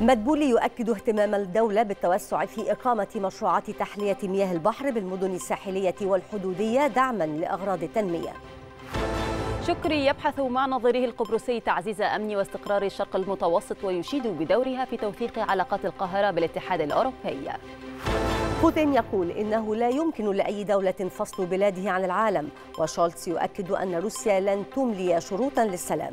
مدبولي يؤكد اهتمام الدولة بالتوسع في إقامة مشروعات تحلية مياه البحر بالمدن الساحلية والحدودية دعما لأغراض التنمية شكري يبحث مع نظيره القبرصي تعزيز أمن واستقرار الشرق المتوسط ويشيد بدورها في توثيق علاقات القاهرة بالاتحاد الأوروبي بوتين يقول إنه لا يمكن لأي دولة فصل بلاده عن العالم وشولتس يؤكد أن روسيا لن تملي شروطا للسلام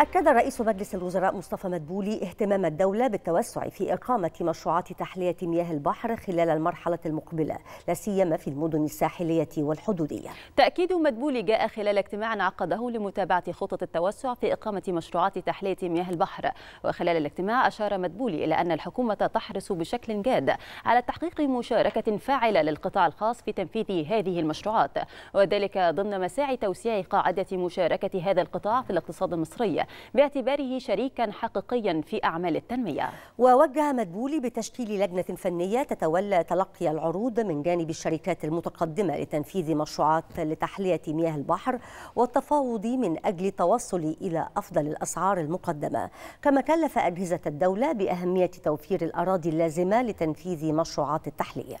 أكد رئيس مجلس الوزراء مصطفى مدبولي اهتمام الدولة بالتوسع في إقامة مشروعات تحلية مياه البحر خلال المرحلة المقبلة لا سيما في المدن الساحلية والحدودية. تأكيد مدبولي جاء خلال اجتماع عقده لمتابعة خطط التوسع في إقامة مشروعات تحلية مياه البحر، وخلال الاجتماع أشار مدبولي إلى أن الحكومة تحرص بشكل جاد على تحقيق مشاركة فاعلة للقطاع الخاص في تنفيذ هذه المشروعات، وذلك ضمن مساعي توسيع قاعدة مشاركة هذا القطاع في الاقتصاد المصري باعتباره شريكا حقيقيا في أعمال التنمية ووجه مدبولي بتشكيل لجنة فنية تتولى تلقي العروض من جانب الشركات المتقدمة لتنفيذ مشروعات لتحلية مياه البحر والتفاوض من أجل التوصل إلى أفضل الأسعار المقدمة كما كلف أجهزة الدولة بأهمية توفير الأراضي اللازمة لتنفيذ مشروعات التحلية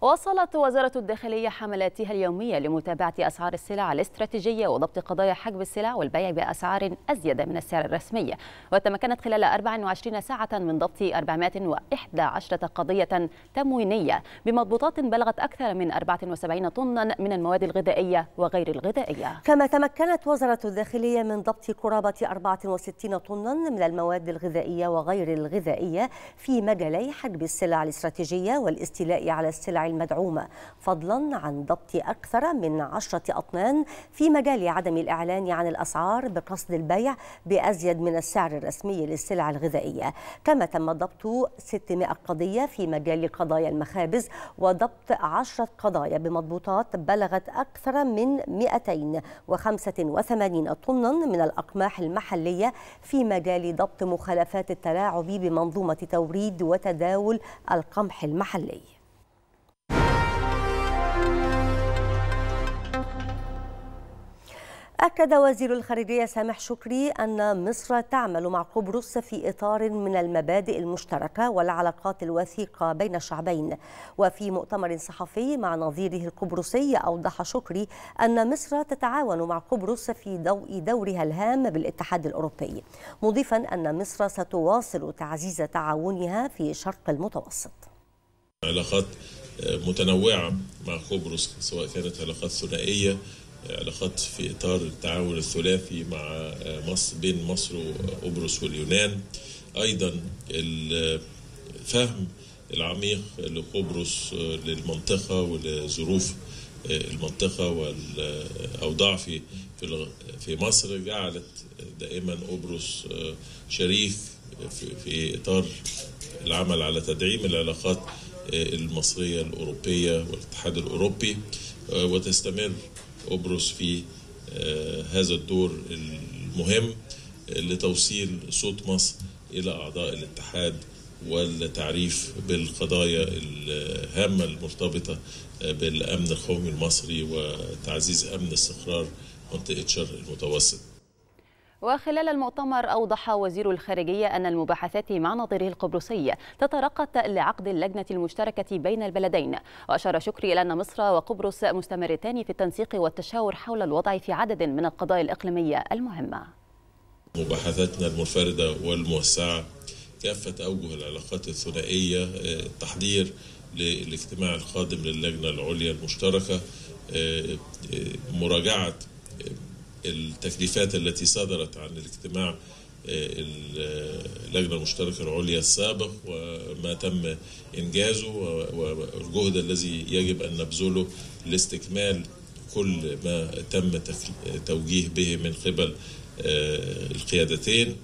واصلت وزارة الداخلية حملاتها اليومية لمتابعة أسعار السلع الاستراتيجية وضبط قضايا حجب السلع والبيع بأسعار أزيد من السعر الرسمي وتمكنت خلال 24 ساعة من ضبط 411 قضية تموينية بمضبوطات بلغت أكثر من 74 طنا من المواد الغذائية وغير الغذائية كما تمكنت وزارة الداخلية من ضبط قرابة 64 طنا من المواد الغذائية وغير الغذائية في مجالي حجب السلع الاستراتيجية والاستيلاء على السلع المدعومة فضلا عن ضبط أكثر من عشرة أطنان في مجال عدم الإعلان عن الأسعار بقصد البيع بأزيد من السعر الرسمي للسلع الغذائية كما تم ضبط 600 قضية في مجال قضايا المخابز وضبط 10 قضايا بمضبوطات بلغت أكثر من 285 طنا من الأقماح المحلية في مجال ضبط مخالفات التلاعب بمنظومة توريد وتداول القمح المحلي أكد وزير الخارجية سامح شكري أن مصر تعمل مع قبرص في إطار من المبادئ المشتركة والعلاقات الوثيقة بين الشعبين وفي مؤتمر صحفي مع نظيره القبرصي أوضح شكري أن مصر تتعاون مع قبرص في ضوء دورها الهام بالاتحاد الأوروبي مضيفا أن مصر ستواصل تعزيز تعاونها في شرق المتوسط علاقات متنوعة مع قبرص سواء كانت علاقات ثنائية علاقات في اطار التعاون الثلاثي مع آه، مصر بين مصر وقبرص واليونان ايضا الفهم العميق لقبرص آه، للمنطقه ولظروف آه، المنطقه والاوضاع في في مصر جعلت دائما قبرص شريك في اطار العمل على تدعيم العلاقات المصريه الاوروبيه والاتحاد الاوروبي وتستمر قبرص في آه، هذا الدور المهم آه، لتوصيل صوت مصر إلى أعضاء الاتحاد والتعريف بالقضايا الهامة المرتبطة آه، بالأمن القومي المصري وتعزيز أمن استقرار منطقة شرق المتوسط وخلال المؤتمر أوضح وزير الخارجية أن المباحثات مع نظيره القبرصي تترقط لعقد اللجنة المشتركة بين البلدين وأشار شكري إلى أن مصر وقبرص مستمرتان في التنسيق والتشاور حول الوضع في عدد من القضايا الإقليمية المهمة مباحثاتنا المنفردة والموسعة كافة أوجه العلاقات الثنائية آه، التحضير للاجتماع القادم للجنة العليا المشتركة آه، آه، مراجعة التكليفات التي صدرت عن الاجتماع آه، اللجنة المشتركة العليا السابق وما تم إنجازه والجهد الذي يجب أن نبذله لاستكمال كل ما تم توجيه به من قبل آه، القيادتين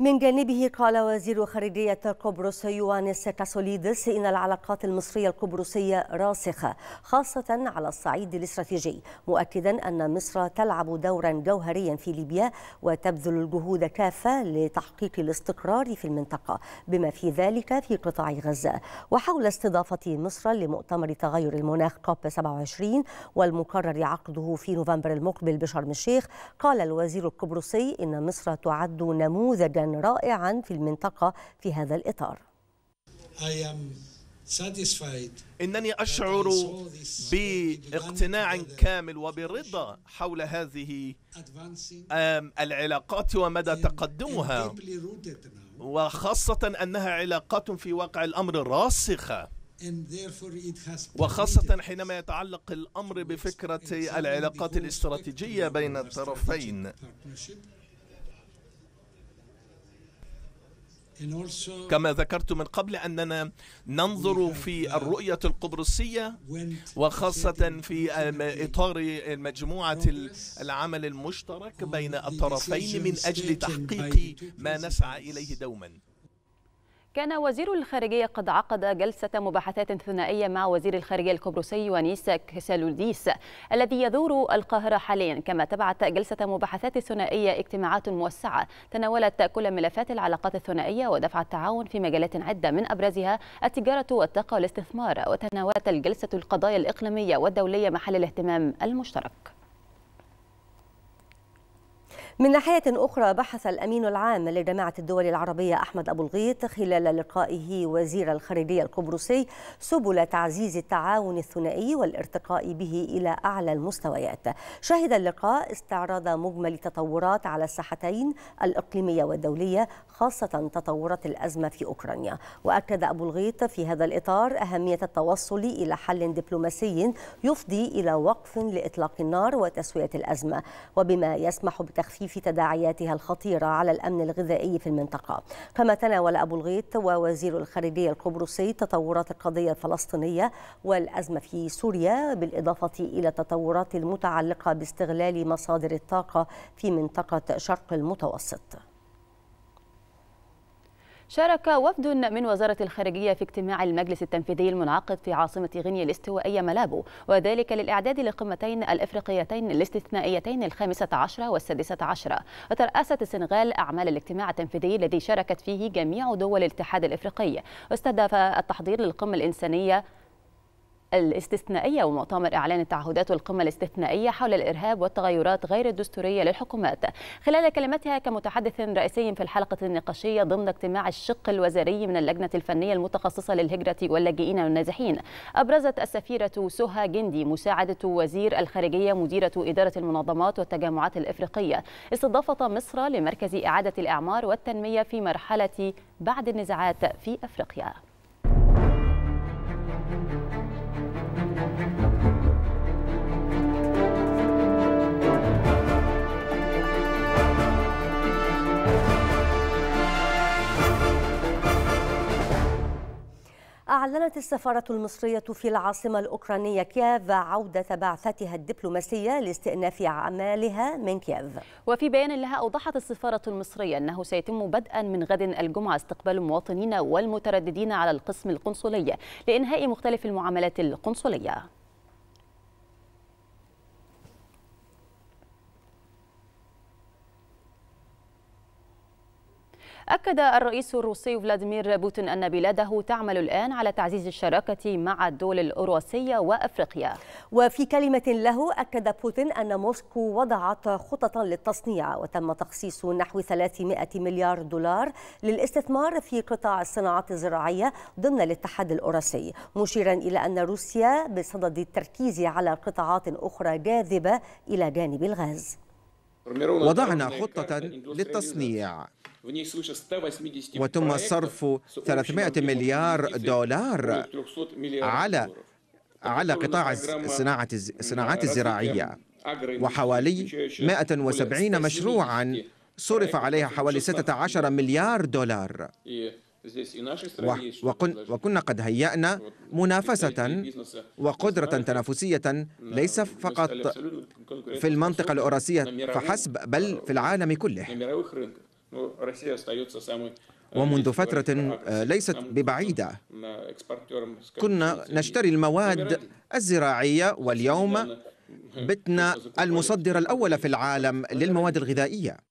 من جانبه قال وزير خارجية قبرص يوانس كاسوليدس إن العلاقات المصرية القبرصية راسخة خاصة على الصعيد الاستراتيجي مؤكدا أن مصر تلعب دورا جوهريا في ليبيا وتبذل الجهود كافة لتحقيق الاستقرار في المنطقة بما في ذلك في قطاع غزة وحول استضافة مصر لمؤتمر تغير المناخ كوب 27 والمقرر عقده في نوفمبر المقبل بشرم الشيخ قال الوزير القبرصي إن مصر تعد نموذجا رائعا في المنطقة في هذا الإطار إنني أشعر باقتناع كامل وبرضا حول هذه العلاقات ومدى تقدمها وخاصة أنها علاقات في واقع الأمر راسخة وخاصة حينما يتعلق الأمر بفكرة العلاقات الاستراتيجية بين الطرفين كما ذكرت من قبل أننا ننظر في الرؤية القبرصية وخاصة في إطار مجموعة العمل المشترك بين الطرفين من أجل تحقيق ما نسعى إليه دوما كان وزير الخارجية قد عقد جلسة مباحثات ثنائية مع وزير الخارجية القبرصي وانيس كسالوديس الذي يدور القاهرة حاليا كما تبعت جلسة مباحثات ثنائية اجتماعات موسعة تناولت كل ملفات العلاقات الثنائية ودفع التعاون في مجالات عدة من أبرزها التجارة والطاقة والاستثمار وتناولت الجلسة القضايا الإقليمية والدولية محل الاهتمام المشترك من ناحية أخرى بحث الأمين العام لجامعة الدول العربية أحمد أبو الغيط خلال لقائه وزير الخارجية القبرصي سبل تعزيز التعاون الثنائي والارتقاء به إلى أعلى المستويات شهد اللقاء استعراض مجمل تطورات على الساحتين الإقليمية والدولية خاصة تطورات الأزمة في أوكرانيا وأكد أبو الغيط في هذا الإطار أهمية التوصل إلى حل دبلوماسي يفضي إلى وقف لإطلاق النار وتسوية الأزمة وبما يسمح بتخفيف في تداعياتها الخطيرة على الأمن الغذائي في المنطقة كما تناول أبو الغيط ووزير الخارجية القبرصي تطورات القضية الفلسطينية والأزمة في سوريا بالإضافة إلى التطورات المتعلقة باستغلال مصادر الطاقة في منطقة شرق المتوسط شارك وفد من وزارة الخارجية في اجتماع المجلس التنفيذي المنعقد في عاصمة غينيا الاستوائية مالابو وذلك للإعداد للقمتين الأفريقيتين الاستثنائيتين الخامسة عشرة والسادسة عشرة وترأست السنغال أعمال الاجتماع التنفيذي الذي شاركت فيه جميع دول الاتحاد الإفريقي واستهدف التحضير للقمة الإنسانية الاستثنائية ومؤتمر إعلان التعهدات والقمة الاستثنائية حول الإرهاب والتغيرات غير الدستورية للحكومات خلال كلمتها كمتحدث رئيسي في الحلقة النقاشية ضمن اجتماع الشق الوزاري من اللجنة الفنية المتخصصة للهجرة واللاجئين والنازحين أبرزت السفيرة سهى جندي مساعدة وزير الخارجية مديرة إدارة المنظمات والتجمعات الإفريقية استضافة مصر لمركز إعادة الإعمار والتنمية في مرحلة بعد النزاعات في أفريقيا أعلنت السفارة المصرية في العاصمة الأوكرانية كييف عودة بعثتها الدبلوماسية لاستئناف أعمالها من كييف وفي بيان لها أوضحت السفارة المصرية أنه سيتم بدءا من غد الجمعة استقبال المواطنين والمترددين على القسم القنصلي لإنهاء مختلف المعاملات القنصلية أكد الرئيس الروسي فلاديمير بوتين أن بلاده تعمل الآن على تعزيز الشراكة مع الدول الأوروسية وأفريقيا وفي كلمة له أكد بوتين أن موسكو وضعت خططا للتصنيع وتم تخصيص نحو 300 مليار دولار للاستثمار في قطاع الصناعات الزراعية ضمن الاتحاد الأوروسي مشيرا إلى أن روسيا بصدد التركيز على قطاعات أخرى جاذبة إلى جانب الغاز وضعنا خطة للتصنيع وتم صرف 300 مليار دولار على على قطاع الصناعة الصناعات الزراعية وحوالي 170 مشروعا صرف عليها حوالي 16 مليار دولار وكن وكنا قد هيأنا منافسة وقدرة تنافسية ليس فقط في المنطقة الأوراسية فحسب بل في العالم كله ومنذ فترة ليست ببعيدة كنا نشتري المواد الزراعية واليوم بتنا المصدر الأول في العالم للمواد الغذائية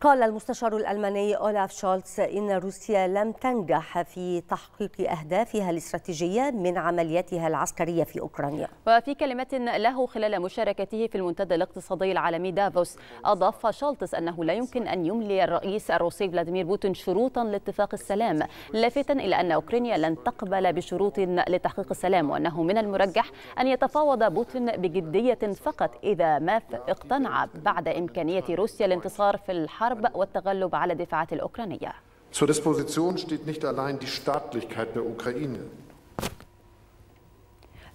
قال المستشار الألماني أولاف شولتس إن روسيا لم تنجح في تحقيق أهدافها الاستراتيجية من عملياتها العسكرية في أوكرانيا وفي كلمة له خلال مشاركته في المنتدى الاقتصادي العالمي دافوس أضاف شولتس أنه لا يمكن أن يملي الرئيس الروسي فلاديمير بوتين شروطا لاتفاق السلام لافتا إلى أن أوكرانيا لن تقبل بشروط لتحقيق السلام وأنه من المرجح أن يتفاوض بوتين بجدية فقط إذا ما اقتنع بعد إمكانية روسيا الانتصار في الحرب الحرب والتغلب على الدفاعات الأوكرانية Zur Disposition steht nicht allein die Staatlichkeit der Ukraine.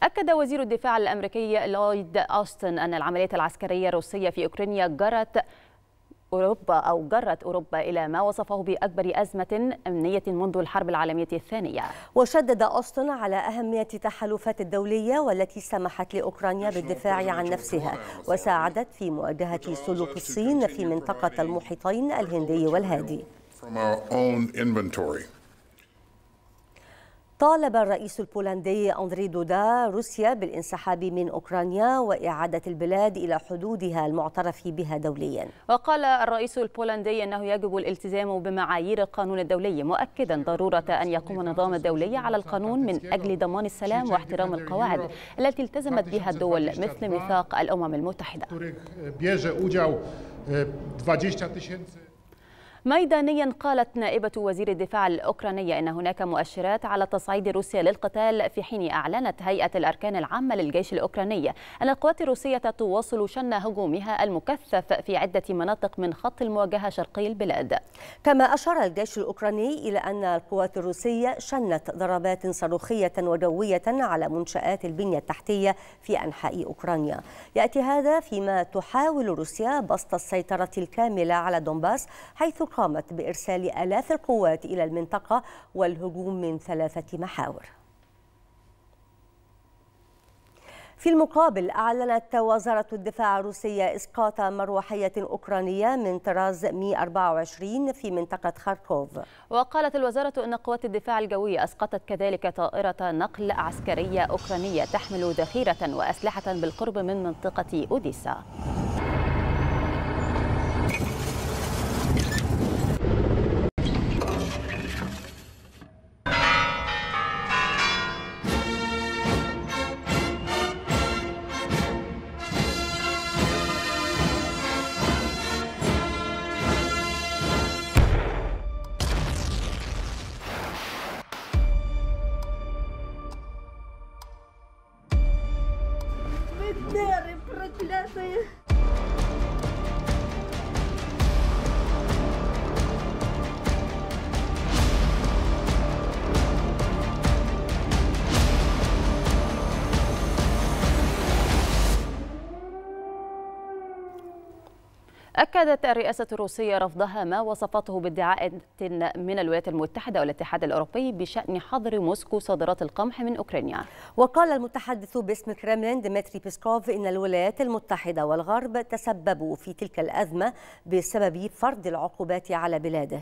أكد وزير الدفاع الأمريكي لويد أوستن أن العمليات العسكرية الروسية في أوكرانيا جرت أوروبا أو جرت أوروبا إلى ما وصفه بأكبر أزمة أمنية منذ الحرب العالمية الثانية وشدد أوستن على أهمية التحالفات الدولية والتي سمحت لأوكرانيا بالدفاع عن نفسها وساعدت في مواجهة سلوك الصين في منطقة المحيطين الهندي والهادي طالب الرئيس البولندي أندري دودا روسيا بالانسحاب من أوكرانيا وإعادة البلاد إلى حدودها المعترف بها دوليا وقال الرئيس البولندي أنه يجب الالتزام بمعايير القانون الدولي مؤكدا ضرورة أن يقوم النظام الدولي على القانون من أجل ضمان السلام واحترام القواعد التي التزمت بها الدول مثل ميثاق الأمم المتحدة ميدانيا قالت نائبة وزير الدفاع الأوكرانية أن هناك مؤشرات على تصعيد روسيا للقتال في حين أعلنت هيئة الأركان العامة للجيش الأوكراني أن القوات الروسية تواصل شن هجومها المكثف في عدة مناطق من خط المواجهة شرقي البلاد كما أشار الجيش الأوكراني إلى أن القوات الروسية شنت ضربات صاروخية وجوية على منشآت البنية التحتية في أنحاء أوكرانيا يأتي هذا فيما تحاول روسيا بسط السيطرة الكاملة على دونباس حيث قامت بإرسال آلاف القوات إلى المنطقة والهجوم من ثلاثة محاور في المقابل أعلنت وزارة الدفاع الروسية إسقاط مروحية أوكرانية من طراز مي 24 في منطقة خاركوف وقالت الوزارة أن قوات الدفاع الجوي أسقطت كذلك طائرة نقل عسكرية أوكرانية تحمل ذخيرة وأسلحة بالقرب من منطقة أوديسا أكدت الرئاسة الروسية رفضها ما وصفته بادعاء من الولايات المتحدة والاتحاد الأوروبي بشأن حظر موسكو صادرات القمح من أوكرانيا وقال المتحدث باسم كريملين ديمتري بيسكوف إن الولايات المتحدة والغرب تسببوا في تلك الأزمة بسبب فرض العقوبات على بلاده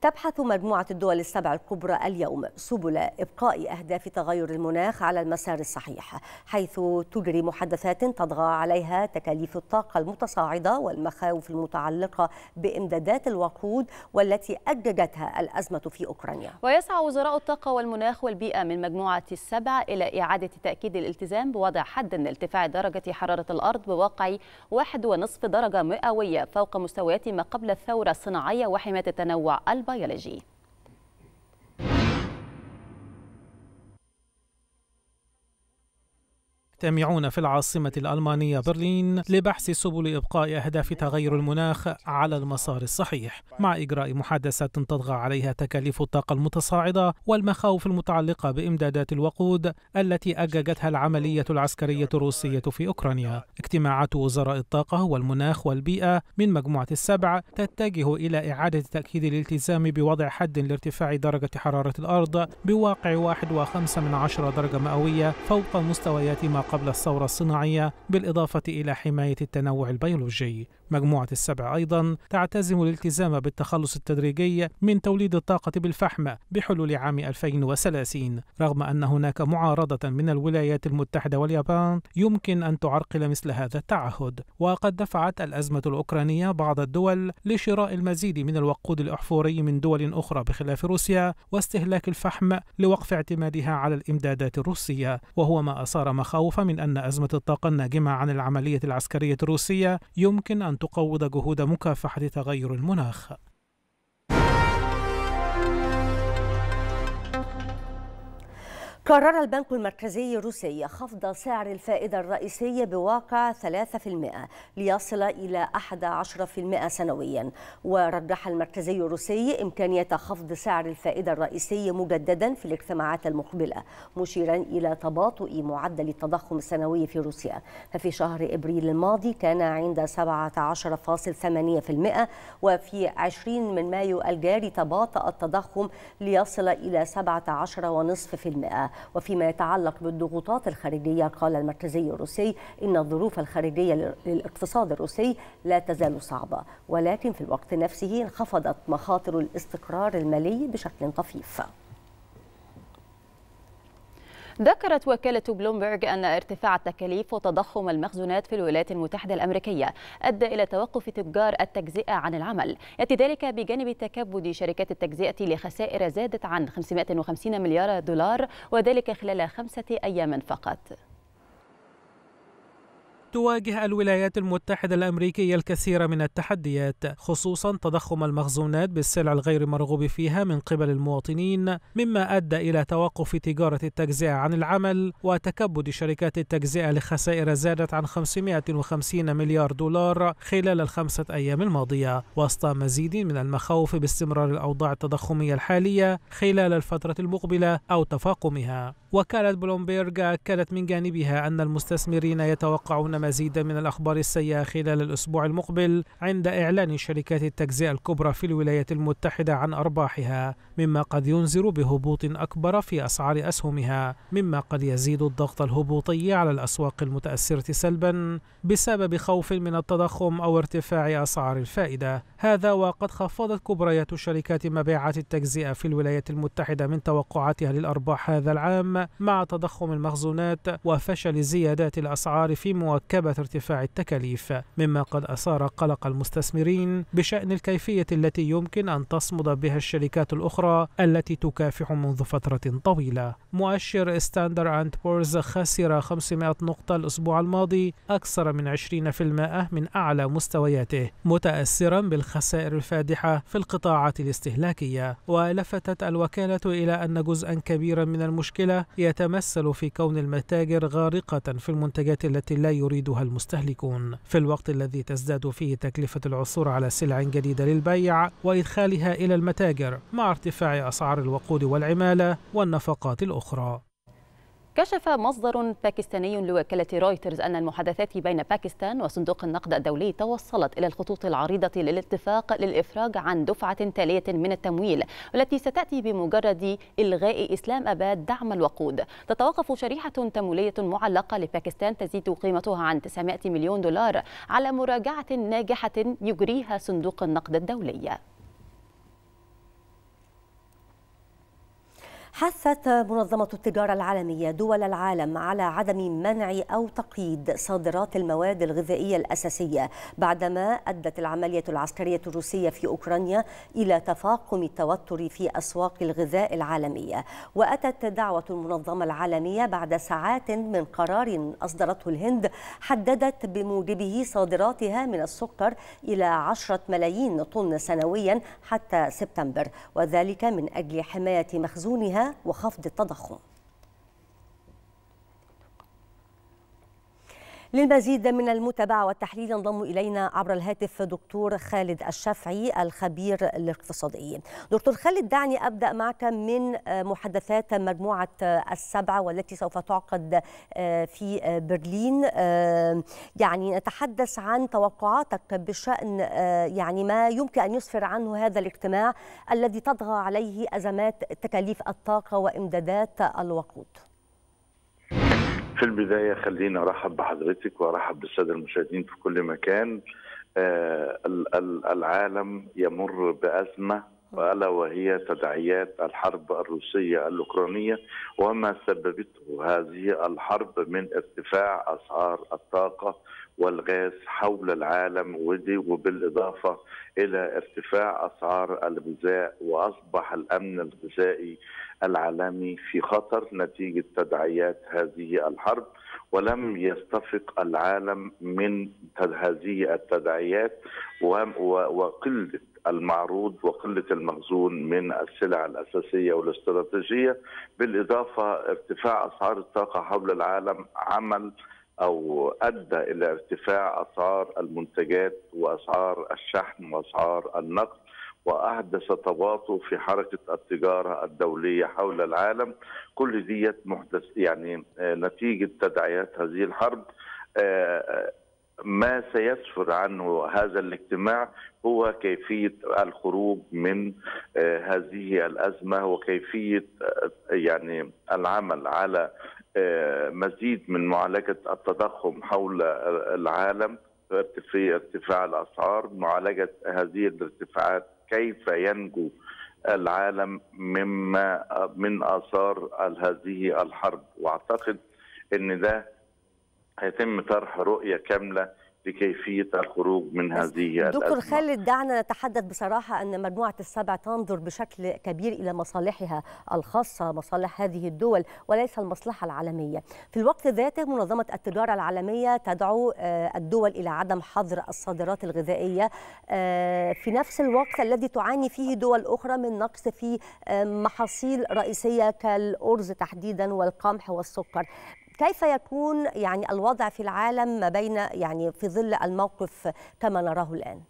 تبحث مجموعة الدول السبع الكبرى اليوم سبل إبقاء أهداف تغير المناخ على المسار الصحيح حيث تجري محادثات تضغى عليها تكاليف الطاقة المتصاعدة والمخاوف المتعلقة بإمدادات الوقود والتي أججتها الأزمة في أوكرانيا ويسعى وزراء الطاقة والمناخ والبيئة من مجموعة السبع إلى إعادة تأكيد الالتزام بوضع حد لارتفاع درجة حرارة الأرض بواقع 1.5 درجة مئوية فوق مستويات ما قبل الثورة الصناعية وحماية التنوع الب... بيولوجي يجتمعون في العاصمة الألمانية برلين لبحث سبل إبقاء أهداف تغير المناخ على المسار الصحيح مع إجراء محادثات تطغى عليها تكاليف الطاقة المتصاعدة والمخاوف المتعلقة بإمدادات الوقود التي أججتها العملية العسكرية الروسية في أوكرانيا اجتماعات وزراء الطاقة والمناخ والبيئة من مجموعة السبع تتجه إلى إعادة تأكيد الالتزام بوضع حد لارتفاع درجة حرارة الأرض بواقع 1.5 درجة مئوية فوق مستويات ما قبل الثورة الصناعية بالإضافة إلى حماية التنوع البيولوجي مجموعة السبع أيضا تعتزم الالتزام بالتخلص التدريجي من توليد الطاقة بالفحم بحلول عام 2030 رغم أن هناك معارضة من الولايات المتحدة واليابان يمكن أن تعرقل مثل هذا التعهد وقد دفعت الأزمة الأوكرانية بعض الدول لشراء المزيد من الوقود الأحفوري من دول أخرى بخلاف روسيا واستهلاك الفحم لوقف اعتمادها على الإمدادات الروسية وهو ما أثار مخاوف من أن أزمة الطاقة الناجمة عن العملية العسكرية الروسية يمكن أن تقوض جهود مكافحة تغير المناخ قرر البنك المركزي الروسي خفض سعر الفائدة الرئيسية بواقع 3% ليصل إلى 11% سنويا ورجح المركزي الروسي إمكانية خفض سعر الفائدة الرئيسي مجددا في الاجتماعات المقبلة مشيرا إلى تباطؤ معدل التضخم السنوي في روسيا ففي شهر إبريل الماضي كان عند 17.8% وفي 20 من مايو الجاري تباطأ التضخم ليصل إلى 17.5% وفيما يتعلق بالضغوطات الخارجية قال المركزي الروسي إن الظروف الخارجية للاقتصاد الروسي لا تزال صعبة ولكن في الوقت نفسه انخفضت مخاطر الاستقرار المالي بشكل طفيف ذكرت وكالة بلومبرج أن ارتفاع التكاليف وتضخم المخزونات في الولايات المتحدة الأمريكية أدى إلى توقف تجار التجزئة عن العمل يأتي ذلك بجانب تكبد شركات التجزئة لخسائر زادت عن 550 مليار دولار وذلك خلال خمسة أيام فقط تواجه الولايات المتحدة الأمريكية الكثير من التحديات خصوصا تضخم المخزونات بالسلع الغير مرغوب فيها من قبل المواطنين مما أدى إلى توقف تجارة التجزئة عن العمل وتكبد شركات التجزئة لخسائر زادت عن 550 مليار دولار خلال الخمسة أيام الماضية وسط مزيد من المخاوف باستمرار الأوضاع التضخمية الحالية خلال الفترة المقبلة أو تفاقمها وكالت بلومبيرغ أكدت من جانبها أن المستثمرين يتوقعون مزيدا من الأخبار السيئة خلال الأسبوع المقبل عند إعلان شركات التجزئة الكبرى في الولايات المتحدة عن أرباحها مما قد ينذر بهبوط أكبر في أسعار أسهمها مما قد يزيد الضغط الهبوطي على الأسواق المتأثرة سلبا بسبب خوف من التضخم أو ارتفاع أسعار الفائدة هذا وقد خفضت كبريات شركات مبيعات التجزئة في الولايات المتحدة من توقعاتها للأرباح هذا العام مع تضخم المخزونات وفشل زيادات الأسعار في مواكبة ارتفاع التكاليف مما قد أثار قلق المستثمرين بشأن الكيفية التي يمكن أن تصمد بها الشركات الأخرى التي تكافح منذ فترة طويلة مؤشر ستاندر أند بورز خسر 500 نقطة الأسبوع الماضي أكثر من 20% من أعلى مستوياته متأثرا بالخسائر الفادحة في القطاعات الاستهلاكية ولفتت الوكالة إلى أن جزءا كبيرا من المشكلة يتمثل في كون المتاجر غارقة في المنتجات التي لا يريدها المستهلكون في الوقت الذي تزداد فيه تكلفة العثور على سلع جديدة للبيع وإدخالها إلى المتاجر مع ارتفاع أسعار الوقود والعمالة والنفقات الأخرى كشف مصدر باكستاني لوكالة رويترز أن المحادثات بين باكستان وصندوق النقد الدولي توصلت إلى الخطوط العريضة للاتفاق للإفراج عن دفعة تالية من التمويل والتي ستأتي بمجرد إلغاء إسلام أباد دعم الوقود تتوقف شريحة تمويلية معلقة لباكستان تزيد قيمتها عن 900 مليون دولار على مراجعة ناجحة يجريها صندوق النقد الدولي حثت منظمة التجارة العالمية دول العالم على عدم منع أو تقييد صادرات المواد الغذائية الأساسية بعدما أدت العملية العسكرية الروسية في أوكرانيا إلى تفاقم التوتر في أسواق الغذاء العالمية وأتت دعوة المنظمة العالمية بعد ساعات من قرار أصدرته الهند حددت بموجبه صادراتها من السكر إلى 10 ملايين طن سنويا حتى سبتمبر وذلك من أجل حماية مخزونها وخفض التضخم للمزيد من المتابعة والتحليل ينضم إلينا عبر الهاتف دكتور خالد الشافعي الخبير الاقتصادي دكتور خالد دعني أبدأ معك من آه، محادثات مجموعة آه، السبعة والتي سوف تعقد آه، في برلين يعني نتحدث عن توقعاتك بشأن يعني ما يمكن أن يسفر عنه هذا الاجتماع الذي تطغى عليه أزمات تكاليف الطاقة وإمدادات الوقود في البداية خليني أرحب بحضرتك وأرحب بالسادة المشاهدين في كل مكان آه، العالم يمر بأزمة ألا وهي تداعيات الحرب الروسية الأوكرانية وما سببته هذه الحرب من ارتفاع أسعار الطاقة والغاز حول العالم ودي وبالاضافه الى ارتفاع اسعار الغذاء واصبح الامن الغذائي العالمي في خطر نتيجه تداعيات هذه الحرب ولم يستفق العالم من هذه التداعيات وقله المعروض وقلة المخزون من السلع الأساسية والاستراتيجية بالإضافة ارتفاع أسعار الطاقة حول العالم عمل او ادى الى ارتفاع اسعار المنتجات واسعار الشحن واسعار النقل واحدث تباطؤ في حركه التجاره الدوليه حول العالم كل ديت محدث يعني آه، نتيجه تداعيات هذه الحرب آه، آه، ما سيسفر عنه هذا الاجتماع هو كيفية الخروج من آه، هذه الأزمة وكيفية آه، يعني العمل على آه، مزيد من معالجة التضخم حول العالم في ارتفاع الأسعار معالجة هذه الارتفاعات كيف ينجو العالم مما من آثار هذه الحرب وأعتقد أن ده هيتم طرح رؤيه كامله لكيفيه الخروج من هذه الازمه. دكتور خالد دعنا نتحدث بصراحه ان مجموعه السبع تنظر بشكل كبير الى مصالحها الخاصه، مصالح هذه الدول وليس المصلحه العالميه. في الوقت ذاته منظمه التجاره العالميه تدعو آه، الدول الى عدم حظر الصادرات الغذائيه آه، في نفس الوقت الذي تعاني فيه دول اخرى من نقص في آه، محاصيل رئيسيه كالارز تحديدا والقمح والسكر. كيف يكون يعني الوضع في العالم ما بين يعني في ظل الموقف كما نراه الآن؟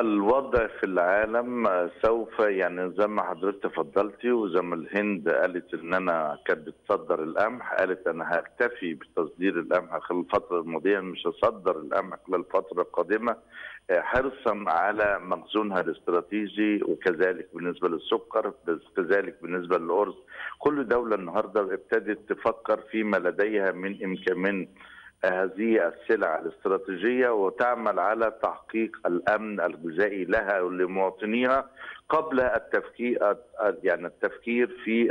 الوضع في العالم سوف يعني زي ما حضرتك تفضلتي وزي ما الهند قالت ان انا كانت بتصدر القمح قالت انا هكتفي بتصدير القمح خلال الفتره الماضيه مش هصدر القمح خلال الفتره القادمه حرصا على مخزونها الاستراتيجي وكذلك بالنسبه للسكر كذلك بالنسبه للارز كل دوله النهارده ابتدت تفكر فيما لديها من امكان من هذه السلع الاستراتيجيه وتعمل على تحقيق الامن الغذائي لها ولمواطنيها قبل التفكير يعني التفكير في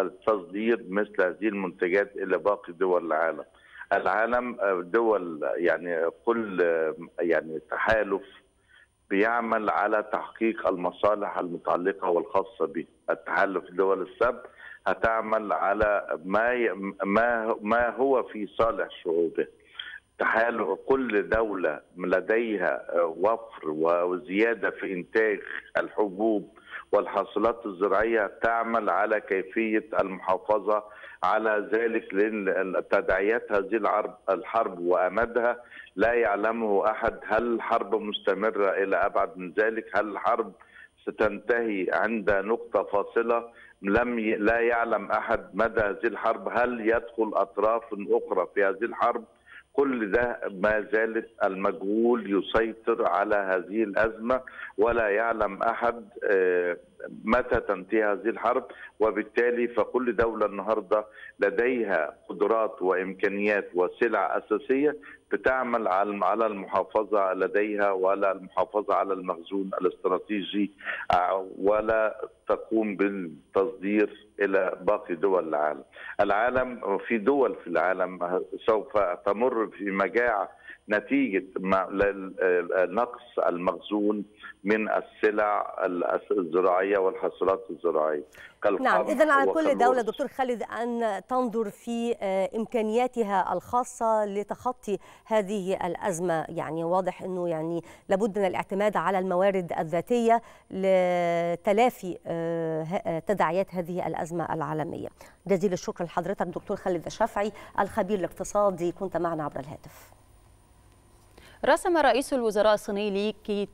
التصدير مثل هذه المنتجات الى باقي دول العالم. العالم آه، دول يعني كل آه، يعني تحالف بيعمل على تحقيق المصالح المتعلقه والخاصه به التحالف دول السبع هتعمل على ما ما ما هو في صالح شعوبه تحالف كل دولة لديها آه، وفر وزيادة في إنتاج الحبوب والحاصلات الزراعية تعمل على كيفية المحافظة على ذلك لأن تداعيات هذه الحرب وأمدها لا يعلمه أحد هل الحرب مستمرة إلى أبعد من ذلك هل الحرب ستنتهي عند نقطة فاصلة لم لا يعلم أحد مدى هذه الحرب هل يدخل أطراف أخرى في هذه الحرب كل ده ما زالت المجهول يسيطر على هذه الازمه ولا يعلم احد آه، متى تنتهي هذه الحرب وبالتالي فكل دوله النهارده لديها قدرات وامكانيات وسلع اساسيه بتعمل على المحافظه لديها ولا المحافظه على المخزون الاستراتيجي آه، ولا تقوم بالتصدير الى باقي دول العالم. العالم في دول في العالم سوف تمر في مجاعه نتيجه نقص المخزون من السلع الزراعيه والحصولات الزراعيه نعم اذا على كل دوله دكتور خالد ان تنظر في آه، امكانياتها الخاصه لتخطي هذه الازمه يعني واضح انه يعني لابد من الاعتماد على الموارد الذاتيه لتلافي آه، آه، تداعيات هذه الازمه العالميه جزيل الشكر لحضرتك دكتور خالد الشافعي الخبير الاقتصادي كنت معنا عبر الهاتف رسم رئيس الوزراء الصيني لي كي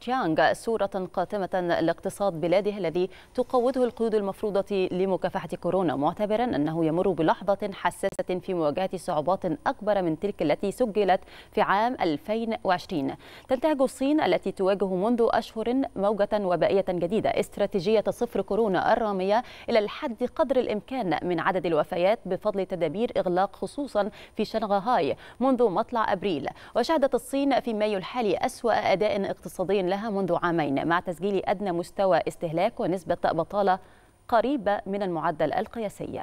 تشيانغ صورة قاتمة لاقتصاد بلاده الذي تقوده القيود المفروضة لمكافحة كورونا معتبرا أنه يمر بلحظة حساسة في مواجهة صعوبات أكبر من تلك التي سجلت في عام 2020 تنتهج الصين التي تواجه منذ أشهر موجة وبائية جديدة استراتيجية صفر كورونا الرامية إلى الحد قدر الإمكان من عدد الوفيات بفضل تدابير إغلاق خصوصا في شنغهاي منذ مطلع أبريل وشهدت الصين في مايو الحالي أسوأ أداء اقتصادي لها منذ عامين مع تسجيل أدنى مستوى استهلاك ونسبة بطالة قريبة من المعدل القياسي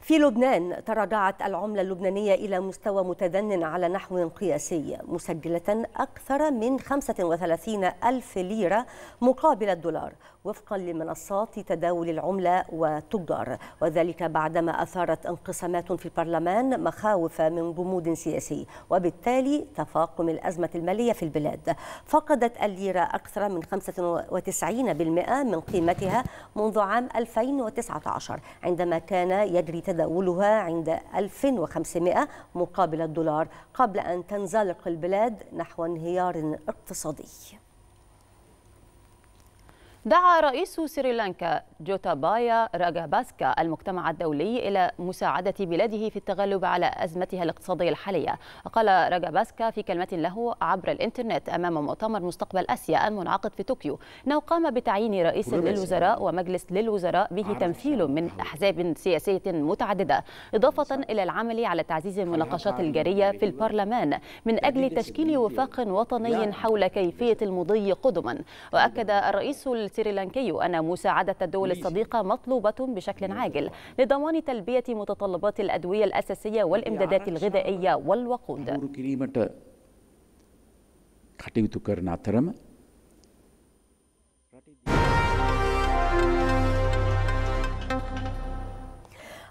في لبنان تراجعت العملة اللبنانية إلى مستوى متدن على نحو قياسي مسجلة أكثر من 35 ألف ليرة مقابل الدولار وفقا لمنصات تداول العملة والتجار وذلك بعدما أثارت انقسامات في البرلمان مخاوف من جمود سياسي وبالتالي تفاقم الأزمة المالية في البلاد فقدت الليرة أكثر من 95% من قيمتها منذ عام 2019 عندما كان يجري تداولها عند 1500 مقابل الدولار قبل أن تنزلق البلاد نحو انهيار اقتصادي دعا رئيس سريلانكا جوتابايا راجاباسكا المجتمع الدولي إلى مساعدة بلاده في التغلب على أزمتها الاقتصادية الحالية قال راجاباسكا في كلمة له عبر الإنترنت أمام مؤتمر مستقبل آسيا المنعقد في طوكيو أنه قام بتعيين رئيس للوزراء ومجلس للوزراء به تمثيل من أحزاب سياسية متعددة إضافة إلى العمل على تعزيز المناقشات الجارية في البرلمان من أجل تشكيل وفاق وطني حول كيفية المضي قدما وأكد الرئيس السريلانكي أن مساعدة الدول الصديقة مطلوبة بشكل عاجل لضمان تلبية متطلبات الأدوية الأساسية والإمدادات يعني الغذائية والوقود.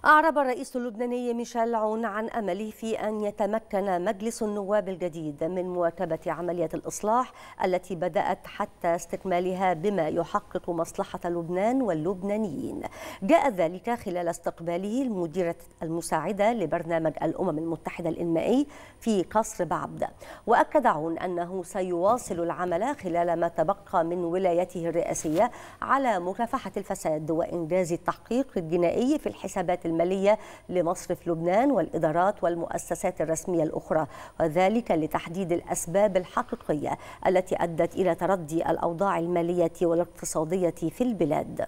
أعرب الرئيس اللبناني ميشيل عون عن أمله في أن يتمكن مجلس النواب الجديد من مواكبة عملية الإصلاح التي بدأت حتى استكمالها بما يحقق مصلحة لبنان واللبنانيين جاء ذلك خلال استقباله المديرة المساعدة لبرنامج الأمم المتحدة الإنمائي في قصر بعبد وأكد عون أنه سيواصل العمل خلال ما تبقى من ولايته الرئاسية على مكافحة الفساد وإنجاز التحقيق الجنائي في الحسابات المالية لمصرف لبنان والإدارات والمؤسسات الرسمية الأخرى وذلك لتحديد الأسباب الحقيقية التي أدت إلى تردي الأوضاع المالية والاقتصادية في البلاد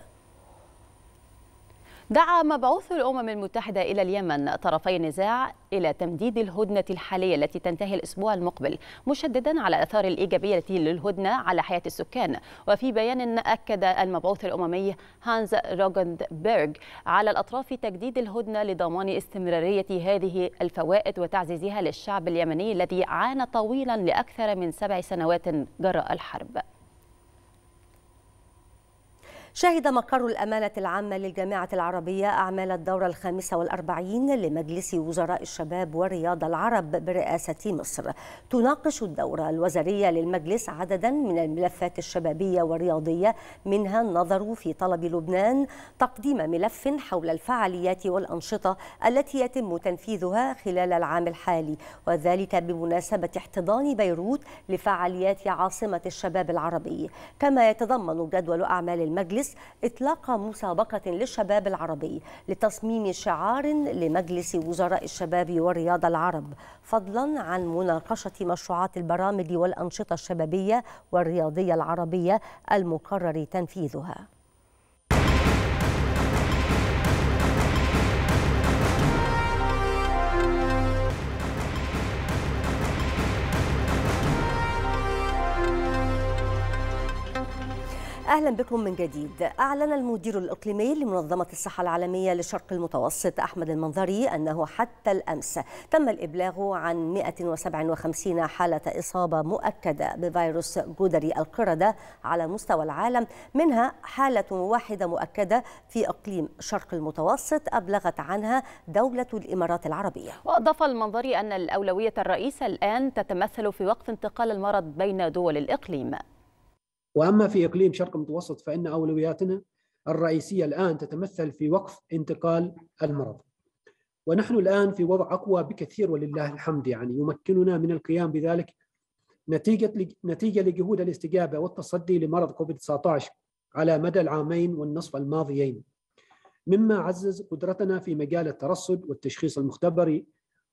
دعا مبعوث الأمم المتحدة إلى اليمن طرفي النزاع إلى تمديد الهدنة الحالية التي تنتهي الأسبوع المقبل مشددا على الآثار الإيجابية للهدنة على حياة السكان وفي بيان أكد المبعوث الأممي هانز روغنبرغ على الأطراف تجديد الهدنة لضمان استمرارية هذه الفوائد وتعزيزها للشعب اليمني الذي عانى طويلا لأكثر من سبع سنوات جراء الحرب شهد مقر الأمانة العامة للجامعة العربية أعمال الدورة الخامسة والأربعين لمجلس وزراء الشباب والرياضة العرب برئاسة مصر تناقش الدورة الوزارية للمجلس عددا من الملفات الشبابية والرياضية منها النظر في طلب لبنان تقديم ملف حول الفعاليات والأنشطة التي يتم تنفيذها خلال العام الحالي وذلك بمناسبة احتضان بيروت لفعاليات عاصمة الشباب العربي كما يتضمن جدول أعمال المجلس الخامس إطلاق مسابقة للشباب العربي لتصميم شعار لمجلس وزراء الشباب والرياضة العرب فضلا عن مناقشة مشروعات البرامج والأنشطة الشبابية والرياضية العربية المقرر تنفيذها أهلا بكم من جديد أعلن المدير الإقليمي لمنظمة الصحة العالمية للشرق المتوسط أحمد المنظري أنه حتى الأمس تم الإبلاغ عن 157 حالة إصابة مؤكدة بفيروس جدري القردة على مستوى العالم منها حالة واحدة مؤكدة في إقليم شرق المتوسط أبلغت عنها دولة الإمارات العربية وأضاف المنظري أن الأولوية الرئيسة الآن تتمثل في وقف انتقال المرض بين دول الإقليم واما في اقليم شرق المتوسط فان اولوياتنا الرئيسيه الان تتمثل في وقف انتقال المرض. ونحن الان في وضع اقوى بكثير ولله الحمد يعني يمكننا من القيام بذلك نتيجه نتيجه لجهود الاستجابه والتصدي لمرض كوفيد 19 على مدى العامين والنصف الماضيين. مما عزز قدرتنا في مجال الترصد والتشخيص المختبري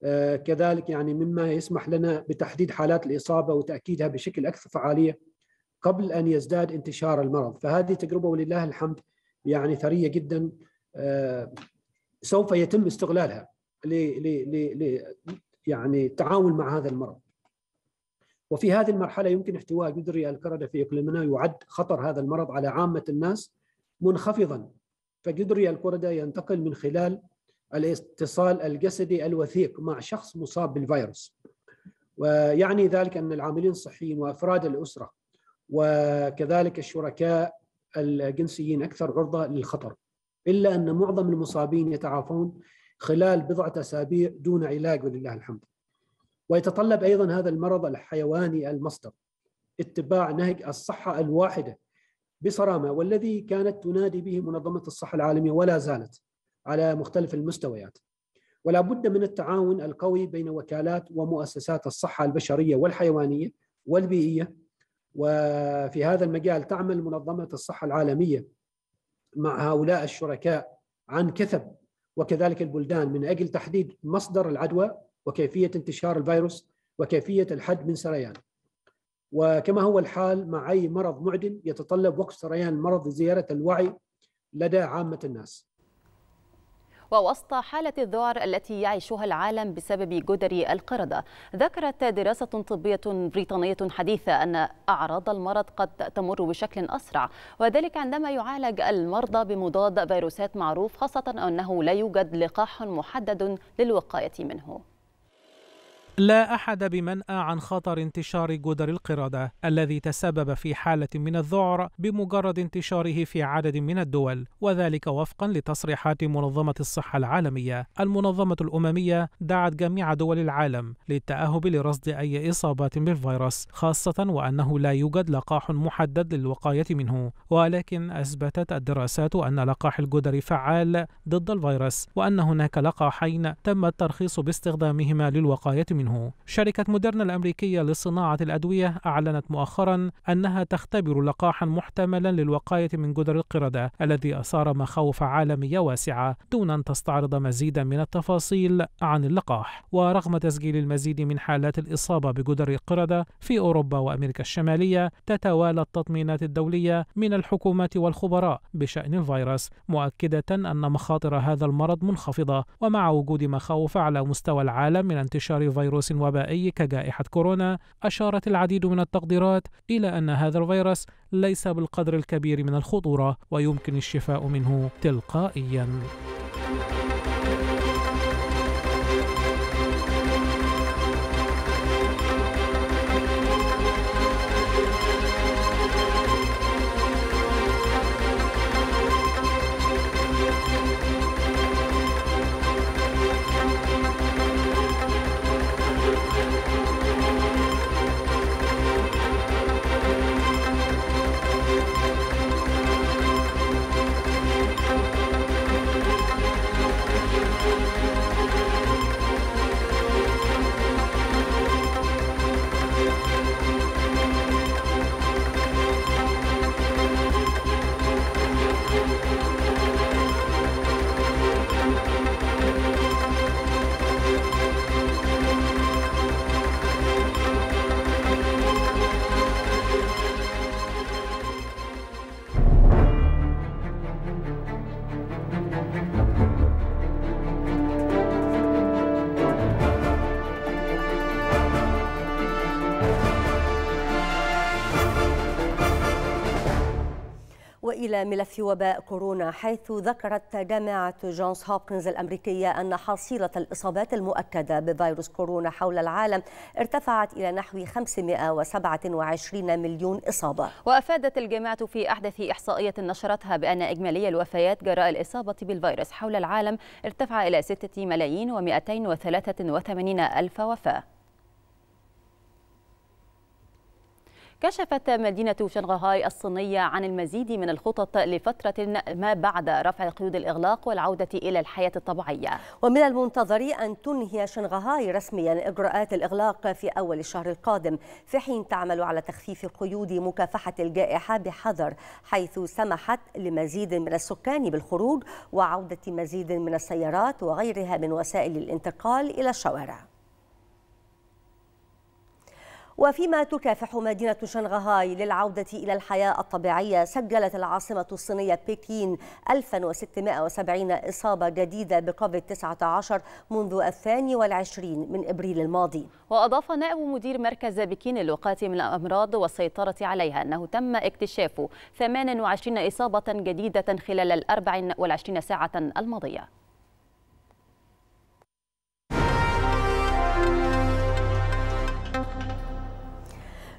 آه، كذلك يعني مما يسمح لنا بتحديد حالات الاصابه وتاكيدها بشكل اكثر فعاليه قبل ان يزداد انتشار المرض فهذه تجربه ولله الحمد يعني ثريه جدا آه، سوف يتم استغلالها ل يعني التعامل مع هذا المرض وفي هذه المرحلة يمكن احتواء جدري الكردة في إقليمنا يعد خطر هذا المرض على عامة الناس منخفضا فجدري الكرده ينتقل من خلال الاتصال الجسدي الوثيق مع شخص مصاب بالفيروس ويعني ذلك ان العاملين الصحيين وافراد الاسره وكذلك الشركاء الجنسيين أكثر عرضة للخطر إلا أن معظم المصابين يتعافون خلال بضعة أسابيع دون علاج ولله الحمد ويتطلب أيضا هذا المرض الحيواني المصدر اتباع نهج الصحة الواحدة بصرامة والذي كانت تنادي به منظمة الصحة العالمية ولا زالت على مختلف المستويات ولا بد من التعاون القوي بين وكالات ومؤسسات الصحة البشرية والحيوانية والبيئية وفي هذا المجال تعمل منظمة الصحة العالمية مع هؤلاء الشركاء عن كثب وكذلك البلدان من أجل تحديد مصدر العدوى وكيفية انتشار الفيروس وكيفية الحد من سريانه وكما هو الحال مع أي مرض معدن يتطلب وقف سريان المرض لزيارة الوعي لدى عامة الناس ووسط حالة الذعر التي يعيشها العالم بسبب جدري القردة ذكرت دراسة طبية بريطانية حديثة أن أعراض المرض قد تمر بشكل أسرع وذلك عندما يعالج المرضى بمضاد فيروسات معروف خاصة أنه لا يوجد لقاح محدد للوقاية منه لا أحد بمنأى عن خطر انتشار جدر القردة الذي تسبب في حالة من الذعر بمجرد انتشاره في عدد من الدول وذلك وفقا لتصريحات منظمة الصحة العالمية المنظمة الأممية دعت جميع دول العالم للتأهب لرصد أي إصابات بالفيروس خاصة وأنه لا يوجد لقاح محدد للوقاية منه ولكن أثبتت الدراسات أن لقاح الجدر فعال ضد الفيروس وأن هناك لقاحين تم الترخيص باستخدامهما للوقاية منه عنه شركة موديرنا الأمريكية لصناعة الأدوية أعلنت مؤخرا أنها تختبر لقاحا محتملا للوقاية من جدر القردة الذي أثار مخاوف عالمية واسعة دون أن تستعرض مزيدا من التفاصيل عن اللقاح ورغم تسجيل المزيد من حالات الإصابة بجدر القردة في أوروبا وأمريكا الشمالية تتوالى التطمينات الدولية من الحكومات والخبراء بشأن الفيروس مؤكدة أن مخاطر هذا المرض منخفضة ومع وجود مخاوف على مستوى العالم من انتشار فيروس فيروس وبائي كجائحة كورونا أشارت العديد من التقديرات إلى أن هذا الفيروس ليس بالقدر الكبير من الخطورة ويمكن الشفاء منه تلقائياً إلى ملف وباء كورونا حيث ذكرت جامعة جونز هوبكنز الأمريكية أن حصيلة الإصابات المؤكدة بفيروس كورونا حول العالم ارتفعت إلى نحو 527 مليون إصابة وأفادت الجامعة في أحدث إحصائية نشرتها بأن إجمالي الوفيات جراء الإصابة بالفيروس حول العالم ارتفع إلى 6 ملايين و283 ألف وفاة كشفت مدينة شنغهاي الصينية عن المزيد من الخطط لفترة ما بعد رفع قيود الإغلاق والعودة إلى الحياة الطبيعية ومن المنتظر أن تنهي شنغهاي رسميا إجراءات الإغلاق في أول الشهر القادم في حين تعمل على تخفيف قيود مكافحة الجائحة بحذر حيث سمحت لمزيد من السكان بالخروج وعودة مزيد من السيارات وغيرها من وسائل الانتقال إلى الشوارع وفيما تكافح مدينة شنغهاي للعودة إلى الحياة الطبيعية سجلت العاصمة الصينية بكين 1670 إصابة جديدة بكوفيد-19 منذ الثاني والعشرين من إبريل الماضي وأضاف نائب مدير مركز بكين للوقاية من الأمراض والسيطرة عليها أنه تم اكتشاف 28 إصابة جديدة خلال ال 24 ساعة الماضية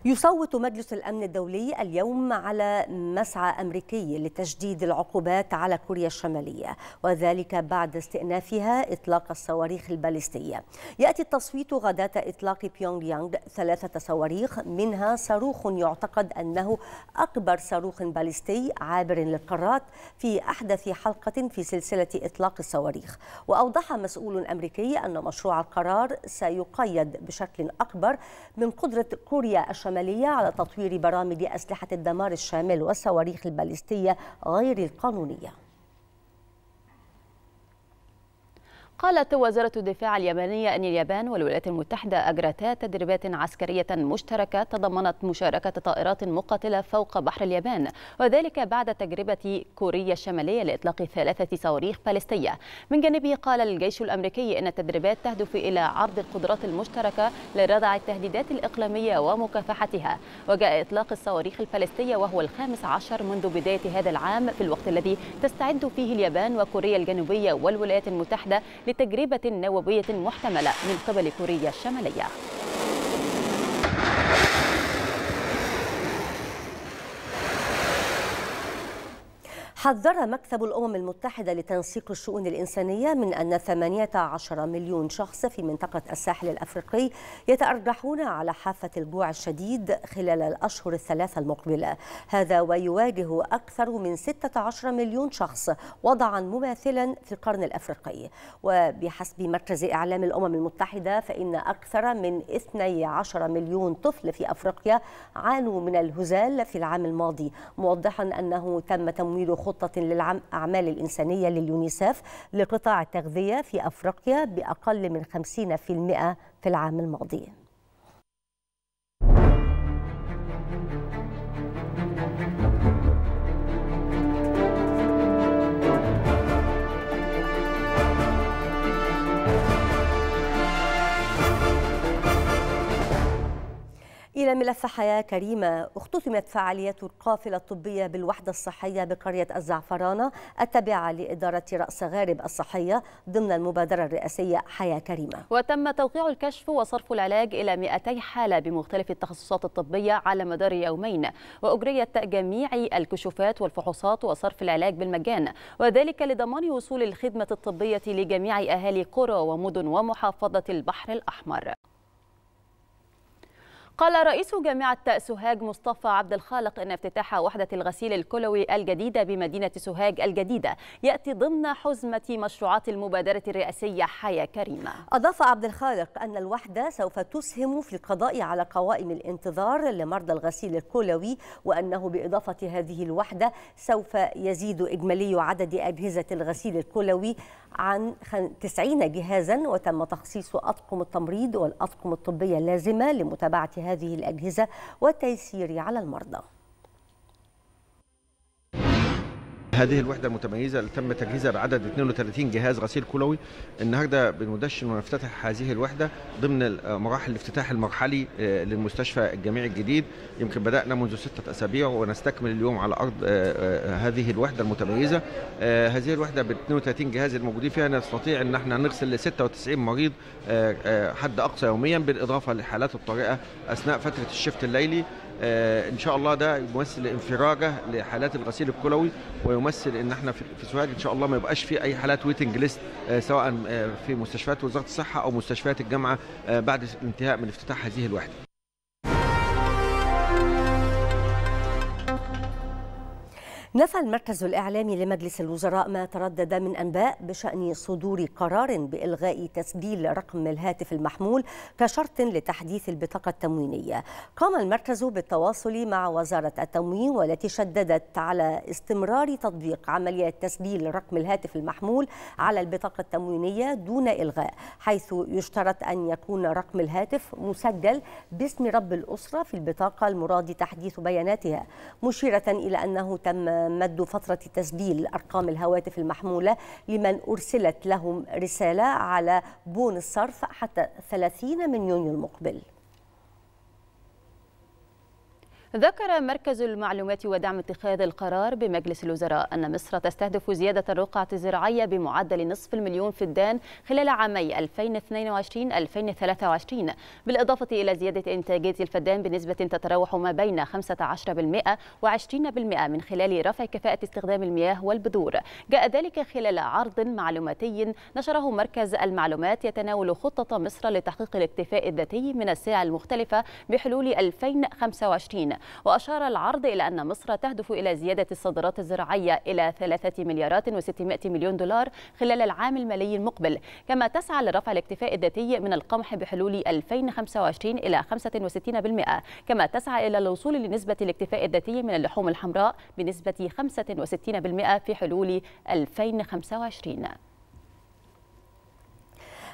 يصوت مجلس الأمن الدولي اليوم على مسعى أمريكي لتجديد العقوبات على كوريا الشمالية وذلك بعد استئنافها إطلاق الصواريخ البالستية يأتي التصويت غداة إطلاق بيونغ يانغ ثلاثة صواريخ منها صاروخ يعتقد أنه أكبر صاروخ باليستي عابر للقارات في أحدث حلقة في سلسلة إطلاق الصواريخ وأوضح مسؤول أمريكي أن مشروع القرار سيقيد بشكل أكبر من قدرة كوريا الشمالية الشمالية على تطوير برامج أسلحة الدمار الشامل والصواريخ الباليستية غير القانونية قالت وزارة الدفاع اليابانية أن اليابان والولايات المتحدة أجرتا تدريبات عسكرية مشتركة تضمنت مشاركة طائرات مقاتلة فوق بحر اليابان وذلك بعد تجربة كوريا الشمالية لإطلاق ثلاثة صواريخ باليستية من جانبه قال الجيش الأمريكي أن التدريبات تهدف إلى عرض القدرات المشتركة لردع التهديدات الإقليمية ومكافحتها وجاء إطلاق الصواريخ الباليستية وهو الخامس عشر منذ بداية هذا العام في الوقت الذي تستعد فيه اليابان وكوريا الجنوبية والولايات المتحدة لتجربة نووية محتملة من قبل كوريا الشمالية حذر مكتب الأمم المتحدة لتنسيق الشؤون الإنسانية من أن 18 مليون شخص في منطقة الساحل الأفريقي يتأرجحون على حافة الجوع الشديد خلال الأشهر الثلاثة المقبلة هذا ويواجه أكثر من 16 مليون شخص وضعا مماثلا في القرن الأفريقي وبحسب مركز إعلام الأمم المتحدة فإن أكثر من 12 مليون طفل في أفريقيا عانوا من الهزال في العام الماضي موضحا أنه تم تمويل خطوة خطة للأعمال الإنسانية لليونيسف لقطاع التغذية في أفريقيا بأقل من 50% في العام الماضي إلى ملف حياة كريمة اختتمت فعاليات القافلة الطبية بالوحدة الصحية بقرية الزعفرانة التابعة لإدارة رأس غارب الصحية ضمن المبادرة الرئاسية حياة كريمة وتم توقيع الكشف وصرف العلاج إلى 200 حالة بمختلف التخصصات الطبية على مدار يومين وأجريت جميع الكشوفات والفحوصات وصرف العلاج بالمجان وذلك لضمان وصول الخدمة الطبية لجميع أهالي قرى ومدن ومحافظة البحر الأحمر قال رئيس جامعة سوهاج مصطفى عبد الخالق أن افتتاح وحدة الغسيل الكلوي الجديدة بمدينة سوهاج الجديدة يأتي ضمن حزمة مشروعات المبادرة الرئاسية حياة كريمة أضاف عبد الخالق أن الوحدة سوف تسهم في القضاء على قوائم الانتظار لمرضى الغسيل الكلوي وأنه بإضافة هذه الوحدة سوف يزيد إجمالي عدد أجهزة الغسيل الكلوي عن 90 جهازا وتم تخصيص أطقم التمريض والأطقم الطبية اللازمة لمتابعة هذه هذه الأجهزة والتيسير على المرضى هذه الوحدة المتميزة اللي تم تجهيزها بعدد 32 جهاز غسيل كلوي النهارده بندشن ونفتتح هذه الوحدة ضمن مراحل الافتتاح المرحلي آه، للمستشفى الجامعي الجديد يمكن بدأنا منذ ستة أسابيع ونستكمل اليوم على أرض آه، آه، هذه الوحدة المتميزة هذه الوحدة ب 32 جهاز الموجودين فيها نستطيع أن احنا نغسل 96 مريض حد أقصى يوميا بالإضافة لحالات الطارئة أثناء فترة الشفت الليلي آه، ان شاء الله ده يمثل انفراجه لحالات الغسيل الكلوي ويمثل ان احنا في سوهاج ان شاء الله ما يبقاش في اي حالات ويتنج ليست آه، سواء آه، في مستشفيات وزاره الصحه او مستشفيات الجامعه بعد الانتهاء من افتتاح هذه الوحده نفى المركز الإعلامي لمجلس الوزراء ما تردد من أنباء بشأن صدور قرار بإلغاء تسجيل رقم الهاتف المحمول كشرط لتحديث البطاقة التموينية قام المركز بالتواصل مع وزارة التموين والتي شددت على استمرار تطبيق عملية تسجيل رقم الهاتف المحمول على البطاقة التموينية دون إلغاء حيث يشترط أن يكون رقم الهاتف مسجل باسم رب الأسرة في البطاقة المراد تحديث بياناتها مشيرة إلى أنه تم مد فترة تسجيل أرقام الهواتف المحمولة لمن أرسلت لهم رسالة على بون الصرف حتى 30 من يونيو المقبل ذكر مركز المعلومات ودعم اتخاذ القرار بمجلس الوزراء أن مصر تستهدف زيادة الرقعة الزراعية بمعدل نصف المليون فدان خلال عامي 2022-2023 بالإضافة إلى زيادة إنتاجية الفدان بنسبة تتراوح ما بين 15% و20% من خلال رفع كفاءة استخدام المياه والبذور جاء ذلك خلال عرض معلوماتي نشره مركز المعلومات يتناول خطة مصر لتحقيق الاكتفاء الذاتي من السلع المختلفة بحلول 2025 وأشار العرض إلى أن مصر تهدف إلى زيادة الصادرات الزراعية إلى 3 مليارات و600 مليون دولار خلال العام المالي المقبل كما تسعى لرفع الاكتفاء الذاتي من القمح بحلول 2025 إلى 65% كما تسعى إلى الوصول لنسبة الاكتفاء الذاتي من اللحوم الحمراء بنسبة 65% في حلول 2025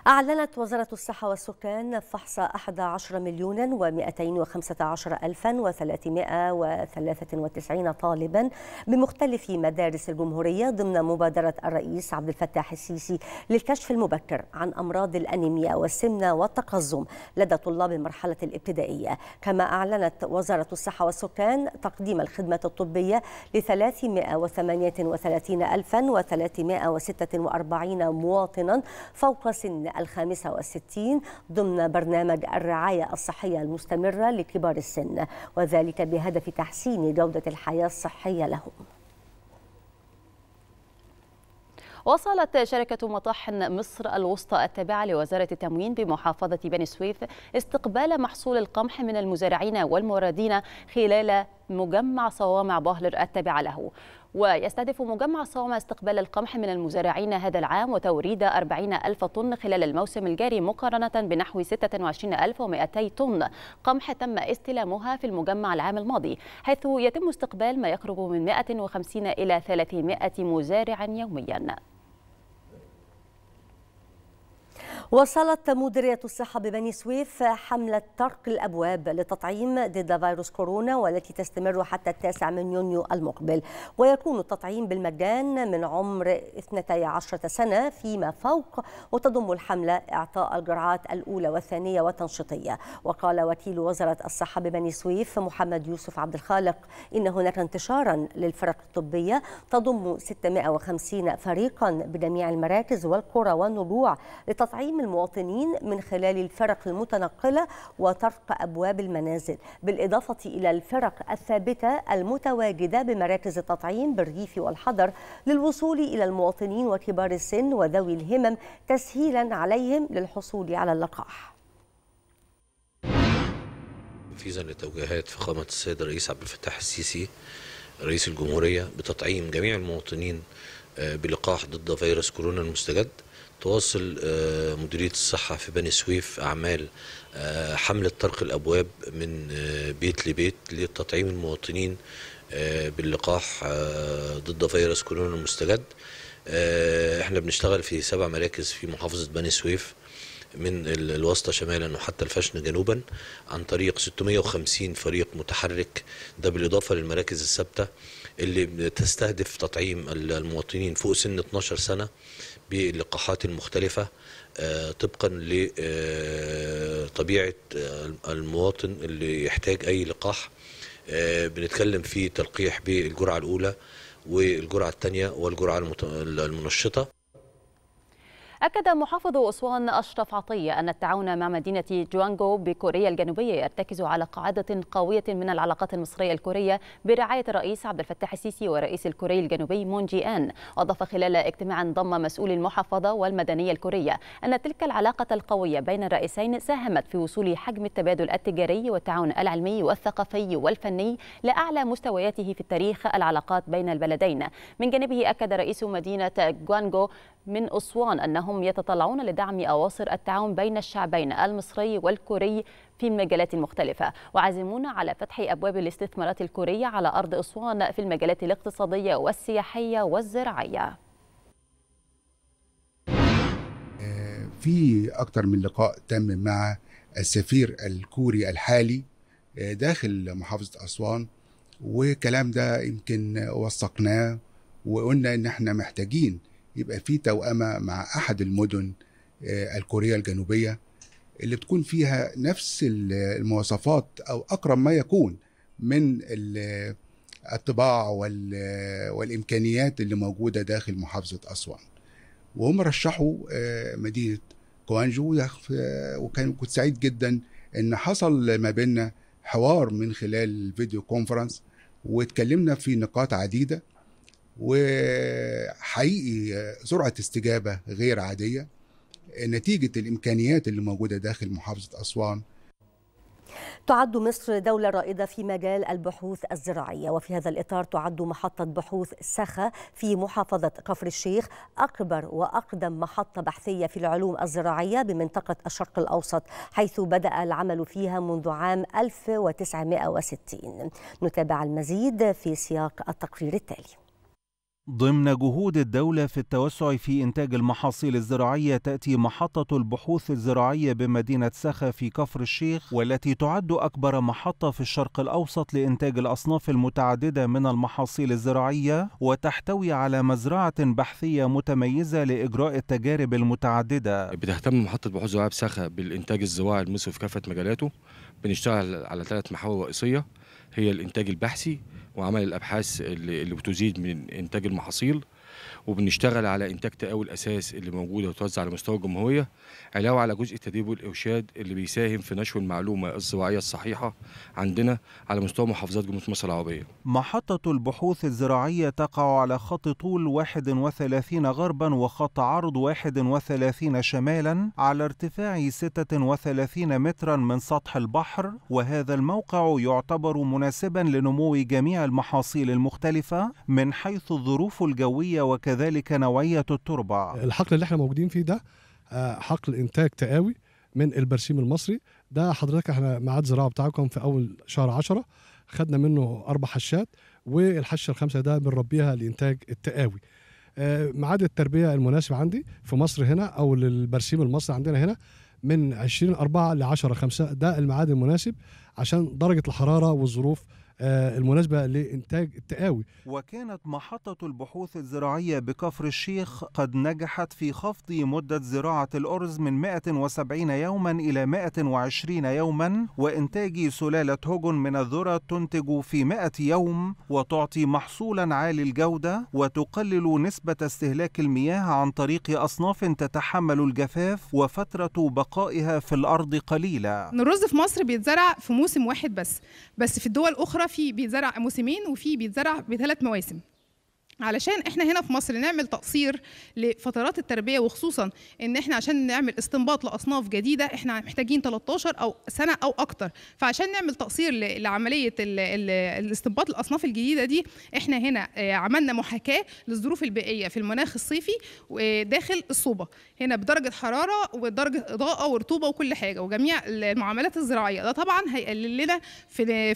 أعلنت وزارة الصحة والسكان فحص 11 مليون و215 ألفا و393 طالبا بمختلف مدارس الجمهورية ضمن مبادرة الرئيس عبد الفتاح السيسي للكشف المبكر عن أمراض الأنيميا والسمنة والتقزم لدى طلاب المرحلة الابتدائية كما أعلنت وزارة الصحة والسكان تقديم الخدمة الطبية ل 338 ألفا و346 مواطنا فوق سن الخامسة والستين ضمن برنامج الرعاية الصحية المستمرة لكبار السن وذلك بهدف تحسين جودة الحياة الصحية لهم وصلت شركة مطاحن مصر الوسطى التابعة لوزارة التموين بمحافظة بني سويف استقبال محصول القمح من المزارعين والموردين خلال مجمع صوامع بهلر التابعة له ويستهدف مجمع صومة استقبال القمح من المزارعين هذا العام وتوريد 40 ألف طن خلال الموسم الجاري مقارنة بنحو 26200 طن قمح تم استلامها في المجمع العام الماضي حيث يتم استقبال ما يقرب من 150 إلى 300 مزارع يومياً وصلت مديرية الصحة ببني سويف حملة طرق الأبواب للتطعيم ضد فيروس كورونا والتي تستمر حتى التاسع من يونيو المقبل ويكون التطعيم بالمجان من عمر 12 سنة فيما فوق وتضم الحملة إعطاء الجرعات الأولى والثانية والتنشيطية وقال وكيل وزارة الصحة ببني سويف محمد يوسف عبد الخالق إن هناك انتشارا للفرق الطبية تضم 650 فريقا بجميع المراكز والقرى والنبوع لتطعيم تعليم المواطنين من خلال الفرق المتنقلة وطرق أبواب المنازل بالإضافة إلى الفرق الثابتة المتواجدة بمراكز التطعيم بالريف والحضر للوصول إلى المواطنين وكبار السن وذوي الهمم تسهيلا عليهم للحصول على اللقاح تنفيذا لتوجيهات فخامة السيد الرئيس عبد الفتاح السيسي رئيس الجمهورية بتطعيم جميع المواطنين آه، بلقاح ضد فيروس كورونا المستجد تواصل آه، مديرية الصحة في بني سويف أعمال آه، حملة طرق الأبواب من آه، بيت لبيت لتطعيم المواطنين باللقاح ضد فيروس كورونا المستجد احنا بنشتغل في سبع مراكز في محافظة بني سويف من الواسطة شمالا وحتى الفشن جنوبا عن طريق 650 فريق متحرك ده بالإضافة للمراكز الثابتة اللي بتستهدف تطعيم المواطنين فوق سن 12 سنة باللقاحات المختلفة آه، طبقا لطبيعة آه، آه، المواطن اللي يحتاج أي لقاح بنتكلم في تلقيح بالجرعة الأولى والجرعة الثانية والجرعة المنشطة أكد محافظ أسوان أشرف عطية أن التعاون مع مدينة جوانجو بكوريا الجنوبية يرتكز على قاعدة قوية من العلاقات المصرية الكورية برعاية الرئيس عبد الفتاح السيسي ورئيس الكوري الجنوبي مون جي آن وأضاف خلال اجتماع ضم مسؤول المحافظة والمدنية الكورية أن تلك العلاقة القوية بين الرئيسين ساهمت في وصول حجم التبادل التجاري والتعاون العلمي والثقافي والفني لأعلى مستوياته في التاريخ العلاقات بين البلدين من جانبه أكد رئيس مدينة جوانجو من أسوان أنه أنهم يتطلعون لدعم أواصر التعاون بين الشعبين المصري والكوري في المجالات المختلفة وعازمون على فتح أبواب الاستثمارات الكورية على أرض أسوان في المجالات الاقتصادية والسياحية والزراعية آه، في اكثر من لقاء تم مع السفير الكوري الحالي آه، داخل محافظة أسوان والكلام ده يمكن وثقناه وقلنا ان احنا محتاجين يبقى في توأمة مع أحد المدن آه، الكورية الجنوبية اللي بتكون فيها نفس المواصفات أو أقرب ما يكون من الطباع والإمكانيات اللي موجودة داخل محافظة أسوان وهم رشحوا آه، مدينة كوانجو آه، وكان كنت سعيد جدا ان حصل ما بيننا حوار من خلال الفيديو كونفرنس واتكلمنا في نقاط عديده وحقيقي سرعه استجابه غير عاديه نتيجه الامكانيات اللي موجوده داخل محافظه اسوان تعد مصر دولة رائدة في مجال البحوث الزراعية وفي هذا الإطار تعد محطة بحوث سخا في محافظة كفر الشيخ أكبر وأقدم محطة بحثية في العلوم الزراعية بمنطقة الشرق الأوسط حيث بدأ العمل فيها منذ عام 1960 نتابع المزيد في سياق التقرير التالي ضمن جهود الدولة في التوسع في إنتاج المحاصيل الزراعية تأتي محطة البحوث الزراعية بمدينة سخا في كفر الشيخ والتي تعد أكبر محطة في الشرق الأوسط لإنتاج الأصناف المتعددة من المحاصيل الزراعية وتحتوي على مزرعة بحثية متميزة لإجراء التجارب المتعددة بتهتم محطة البحوث الزراعية بسخا بالإنتاج الزراعي المصري في كافة مجالاته بنشتغل على ثلاث محاور رئيسية هي الإنتاج البحثي وعمل الابحاث اللي, بتزيد من انتاج المحاصيل وبنشتغل على انتاج تقاوي الاساس اللي موجوده وتوزع على مستوى الجمهوريه علاوه على جزء التدريب والارشاد اللي بيساهم في نشر المعلومه الزراعيه الصحيحه عندنا على مستوى محافظات جمهوريه مصر العربيه. محطه البحوث الزراعيه تقع على خط طول 31 غربا وخط عرض 31 شمالا على ارتفاع 36 مترا من سطح البحر وهذا الموقع يعتبر مناسبا لنمو جميع المحاصيل المختلفه من حيث الظروف الجويه وكذلك نوعية التربة الحقل اللي احنا موجودين فيه ده آه، حقل إنتاج تقاوي من البرسيم المصري ده حضرتك احنا ميعاد زراعة بتاعكم في أول شهر عشرة خدنا منه أربع حشات والحشة الخامسة ده بنربيها لإنتاج التقاوي آه، ميعاد التربية المناسب عندي في مصر هنا أو للبرسيم المصري عندنا هنا من 20 4 ل 10 5 ده الميعاد المناسب عشان درجة الحرارة والظروف آه، المناسبة لإنتاج التقاوي وكانت محطة البحوث الزراعية بكفر الشيخ قد نجحت في خفض مدة زراعة الأرز من 170 يوما إلى 120 يوما وإنتاج سلالة هجن من الذرة تنتج في 100 يوم وتعطي محصولا عالي الجودة وتقلل نسبة استهلاك المياه عن طريق أصناف تتحمل الجفاف وفترة بقائها في الأرض قليلة الرز في مصر بيتزرع في موسم واحد بس بس في الدول الأخرى في بيتزرع موسمين وفي بيتزرع بثلاث مواسم علشان احنا هنا في مصر نعمل تقصير لفترات التربيه وخصوصا ان احنا عشان نعمل استنباط لاصناف جديده احنا محتاجين 13 او سنه او اكتر فعشان نعمل تقصير لعمليه الاستنباط الاصناف الجديده دي احنا هنا آه، عملنا محاكاه للظروف البيئيه في المناخ الصيفي داخل الصوبه هنا بدرجه حراره ودرجه اضاءه ورطوبه وكل حاجه وجميع المعاملات الزراعيه ده طبعا هيقلل لنا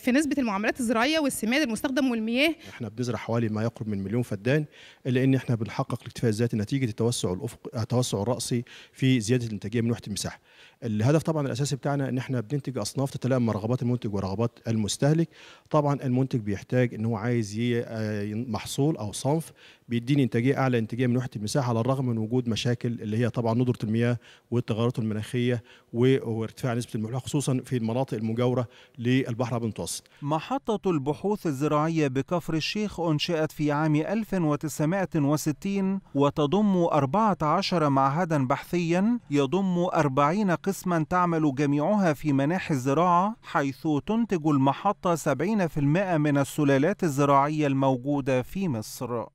في نسبه المعاملات الزراعيه والسماد المستخدم والمياه احنا بنزرع حوالي ما يقرب من مليون الفدان الا ان احنا بنحقق الاكتفاء الذاتي نتيجه التوسع الافق التوسع الراسي في زياده الانتاجيه من وحده المساحه الهدف طبعا الاساسي بتاعنا ان احنا بننتج اصناف تتلائم مع رغبات المنتج ورغبات المستهلك طبعا المنتج بيحتاج ان هو عايز آه، محصول او صنف بيديني انتاجيه اعلى انتاجيه من وحده المساحه على الرغم من وجود مشاكل اللي هي طبعا ندره المياه والتغيرات المناخيه وارتفاع نسبه الملوحه خصوصا في المناطق المجاوره للبحر المتوسط. محطه البحوث الزراعيه بكفر الشيخ انشئت في عام 1960 وتضم 14 معهدا بحثيا يضم 40 قسم قسما تعمل جميعها في مناحي الزراعة حيث تنتج المحطة 70% من السلالات الزراعية الموجودة في مصر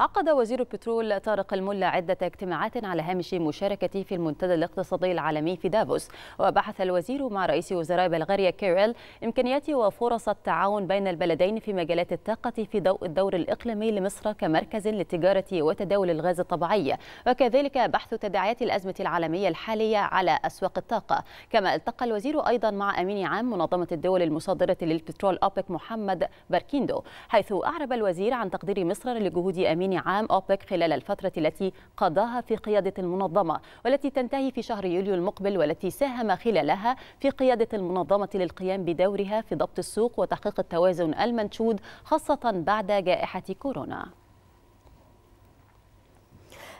عقد وزير البترول طارق الملا عدة اجتماعات على هامش مشاركته في المنتدى الاقتصادي العالمي في دافوس وبحث الوزير مع رئيس وزراء بلغاريا كيريل إمكانيات وفرص التعاون بين البلدين في مجالات الطاقة في ضوء الدور الإقليمي لمصر كمركز للتجارة وتداول الغاز الطبيعي وكذلك بحث تداعيات الأزمة العالمية الحالية على أسواق الطاقة كما التقى الوزير أيضا مع أمين عام منظمة الدول المصدرة للبترول أوبك محمد باركيندو حيث أعرب الوزير عن تقدير مصر لجهود أمين أمين عام أوبك خلال الفترة التي قضاها في قيادة المنظمة والتي تنتهي في شهر يوليو المقبل والتي ساهم خلالها في قيادة المنظمة للقيام بدورها في ضبط السوق وتحقيق التوازن المنشود خاصة بعد جائحة كورونا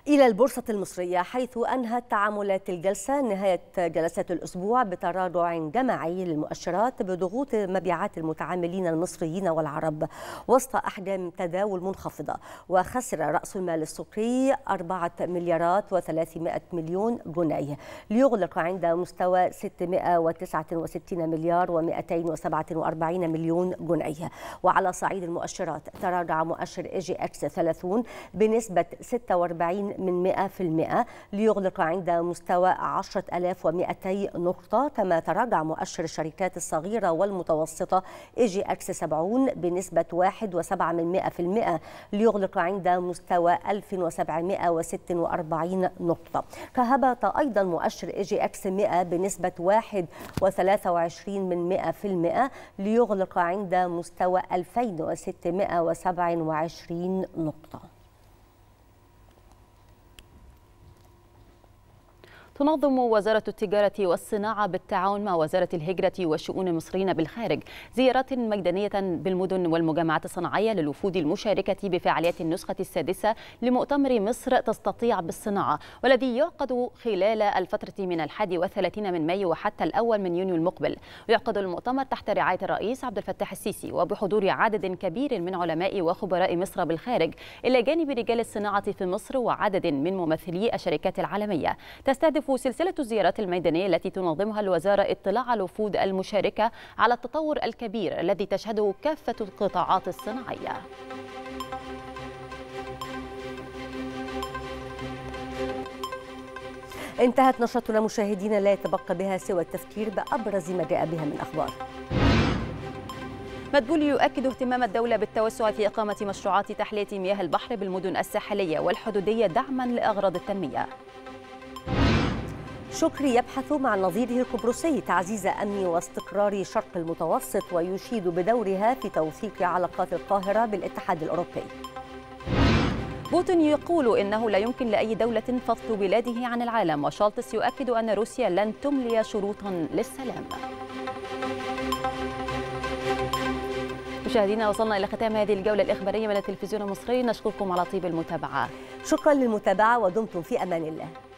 إلى البورصة المصرية حيث أنهت تعاملات الجلسة نهاية جلسة الأسبوع بتراجع جماعي للمؤشرات بضغوط مبيعات المتعاملين المصريين والعرب وسط أحجام تداول منخفضة وخسر رأس المال السوقي 4 مليارات و300 مليون جنيه ليغلق عند مستوى 669 مليار و247 مليون جنيه وعلى صعيد المؤشرات تراجع مؤشر إيجي أكس 30 بنسبة 46 من 100% ليغلق عند مستوى 10200 نقطة كما تراجع مؤشر الشركات الصغيرة والمتوسطة إي جي أكس 70 بنسبة 1.7% ليغلق عند مستوى 1746 نقطة فهبط أيضا مؤشر إي جي أكس 100 بنسبة 1.23% ليغلق عند مستوى 2627 نقطة تنظم وزارة التجارة والصناعة بالتعاون مع وزارة الهجرة والشؤون المصريين بالخارج زيارات ميدانية بالمدن والمجمعات الصناعية للوفود المشاركة بفعاليات النسخة السادسة لمؤتمر مصر تستطيع بالصناعة والذي يعقد خلال الفترة من الحادي والثلاثين من مايو وحتى الأول من يونيو المقبل ويعقد المؤتمر تحت رعاية الرئيس عبد الفتاح السيسي وبحضور عدد كبير من علماء وخبراء مصر بالخارج إلى جانب رجال الصناعة في مصر وعدد من ممثلي الشركات العالمية تستهدف تهدف سلسلة الزيارات الميدانية التي تنظمها الوزارة اطلاع الوفود المشاركة على التطور الكبير الذي تشهده كافة القطاعات الصناعية انتهت نشرتنا مشاهدينا لا يتبقى بها سوى التفكير بأبرز ما جاء بها من أخبار مدبول يؤكد اهتمام الدولة بالتوسع في إقامة مشروعات تحلية مياه البحر بالمدن الساحلية والحدودية دعما لأغراض التنمية شكري يبحث مع نظيره القبرصي تعزيز أمن واستقرار شرق المتوسط ويشيد بدورها في توثيق علاقات القاهرة بالاتحاد الأوروبي بوتين يقول إنه لا يمكن لأي دولة فصل بلاده عن العالم وشالتس يؤكد أن روسيا لن تملي شروطا للسلام مشاهدينا وصلنا إلى ختام هذه الجولة الإخبارية من التلفزيون المصري نشكركم على طيب المتابعة شكرا للمتابعة ودمتم في أمان الله